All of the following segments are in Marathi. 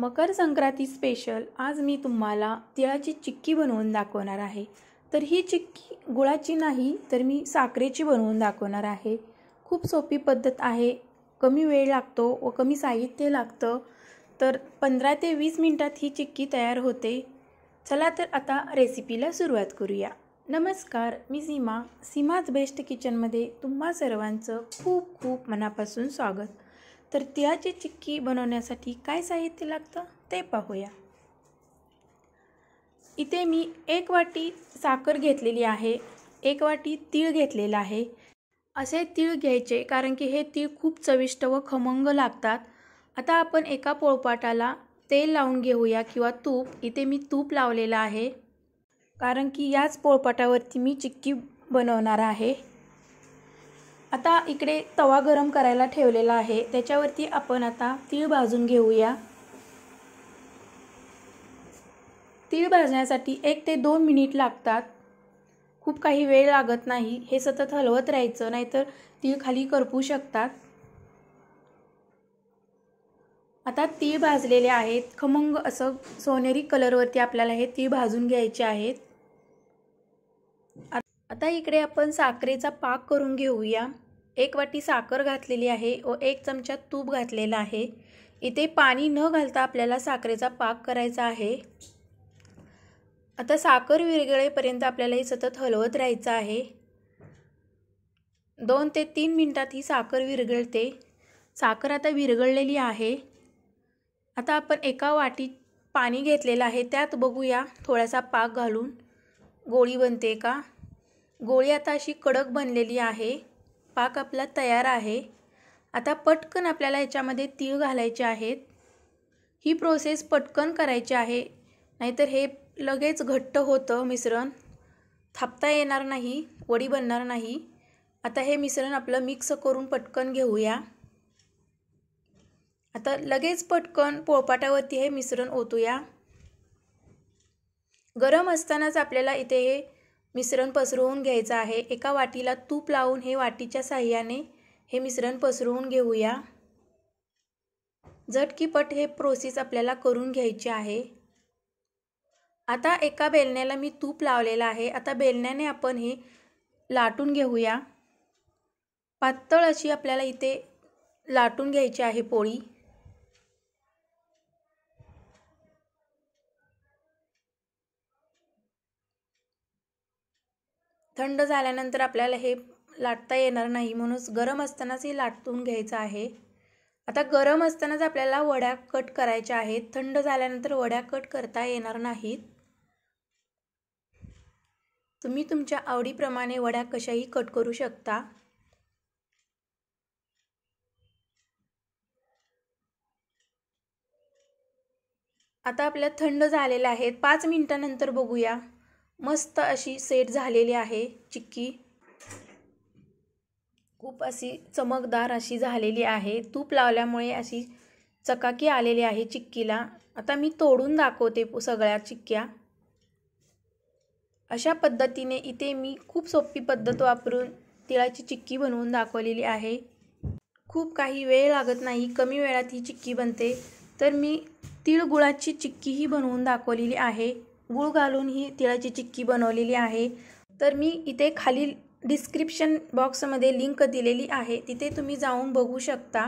मकर संक्रांती स्पेशल आज मी तुम्हाला तिळाची चिक्की बनवून दाखवणार आहे तर ही चिक्की गुळाची नाही तर मी साखरेची बनवून दाखवणार आहे खूप सोपी पद्धत आहे कमी वेळ लागतो व कमी साहित्य लागतं तर पंधरा ते वीस मिनटात ही चिक्की तयार होते चला तर आता रेसिपीला सुरुवात करूया नमस्कार मी सीमा सीमाज बेस्ट किचनमध्ये तुम्हा सर्वांचं खूप खूप मनापासून स्वागत तर तिळाची चिक्की बनवण्यासाठी काय साहित्य लागतं ते पाहूया इथे मी एक वाटी साखर घेतलेली आहे एक वाटी तीळ घेतलेला आहे असे तीळ घ्यायचे कारण की हे तीळ खूप चविष्ट व खमंग लागतात आता आपण एका पोळपाटाला तेल लावून घेऊया किंवा तूप इथे मी तूप लावलेलं आहे कारण की याच पोळपाटावरती मी चिक्की बनवणार आहे आता इकडे तवा गरम करायला ठेवलेला आहे त्याच्यावरती आपण आता तीळ भाजून घेऊया तीळ भाजण्यासाठी एक ते दोन मिनिट लागतात खूप काही वेळ लागत नाही हे सतत हलवत राहायचं नाहीतर तीळ खाली करपू शकतात आता तीळ भाजलेले आहेत खमंग असं सोनेरी कलरवरती आपल्याला हे तीळ भाजून घ्यायचे आहेत आता इकडे आपण साखरेचा पाक करून घेऊया एक वाटी साखर घातलेली आहे व एक चमचा तूप घातलेला आहे इथे पाणी न घालता आपल्याला साखरेचा पाक करायचा आहे आता साखर विरगळेपर्यंत आपल्याला ही सतत हलवत राहायचं आहे दोन ते तीन मिनटात ही साखर विरघळते साखर आता विरघळलेली आहे आता आपण एका वाटीत पाणी घेतलेलं आहे त्यात बघूया थोडासा पाक घालून गोळी बनते का गोळी आता अशी कडक बनलेली आहे पाक आपला तयार आहे आता पटकन आपल्याला याच्यामध्ये तीळ घालायचे आहेत ही प्रोसेस पटकन करायची आहे नाहीतर हे लगेच घट्ट होतं मिश्रण थापता येणार नाही वडी बनणार नाही आता हे मिश्रण आपलं मिक्स करून पटकन घेऊया आता लगेच पटकन पोळपाटावरती हे मिश्रण ओतूया गरम असतानाच आपल्याला इथे हे मिश्रण पसरवून घ्यायचं आहे एका वाटीला तूप लावून हे वाटीच्या साह्याने हे मिश्रण पसरवून घेऊया झटकीपट हे प्रोसेस आपल्याला करून घ्यायची आहे आता एका बेलण्याला मी तूप लावलेलं आहे आता बेलण्याने आपण हे लाटून घेऊया पातळ अशी आपल्याला इथे लाटून घ्यायची आहे पोळी थंड झाल्यानंतर आपल्याला हे लाटता येणार नाही म्हणून गरम असतानाच हे लाटून घ्यायचं आहे आता गरम असतानाच आपल्याला वड्या कट करायच्या आहेत थंड झाल्यानंतर वड्या कट करता येणार नाहीत तुम्ही तुमच्या आवडीप्रमाणे वड्या कशाही कट करू शकता आता आपल्या थंड झालेल्या आहेत पाच मिनिटानंतर बघूया मस्त अशी सेट झालेली आहे चिक्की खूप अशी चमकदार अशी झालेली आहे तूप लावल्यामुळे अशी चकाकी आलेली आहे चिक्कीला आता मी तोडून दाखवते सगळ्या चिक्क्या अशा पद्धतीने इथे मी खूप सोपी पद्धत वापरून तिळाची चिक्की बनवून दाखवलेली आहे खूप काही वेळ लागत नाही कमी वेळात ही चिक्की बनते तर मी तिळगुळाची चिक्कीही बनवून दाखवलेली आहे गुळ घालून ही तिळाची चिक्की बनवलेली आहे तर मी इथे खाली डिस्क्रिप्शन बॉक्समध्ये लिंक दिलेली आहे तिथे तुम्ही जाऊन बघू शकता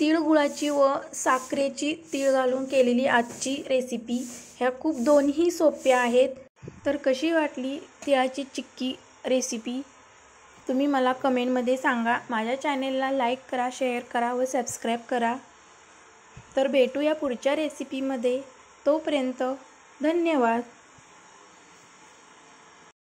तिळगुळाची व साखरेची तीळ घालून केलेली आजची रेसिपी ह्या खूप दोन्ही सोप्या आहेत तर कशी वाटली तिळाची चिक्की रेसिपी तुम्ही मला कमेंटमध्ये सांगा माझ्या चॅनेलला लाईक करा शेअर करा व सबस्क्राईब करा तर भेटूया पुढच्या रेसिपीमध्ये तोपर्यंत धन्यवाद